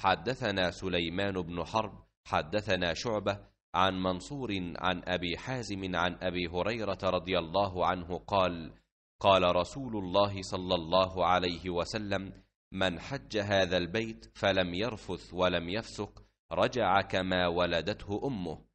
حدثنا سليمان بن حرب حدثنا شعبة عن منصور عن أبي حازم عن أبي هريرة رضي الله عنه قال قال رسول الله صلى الله عليه وسلم من حج هذا البيت فلم يرفث ولم يفسق رجع كما ولدته أمه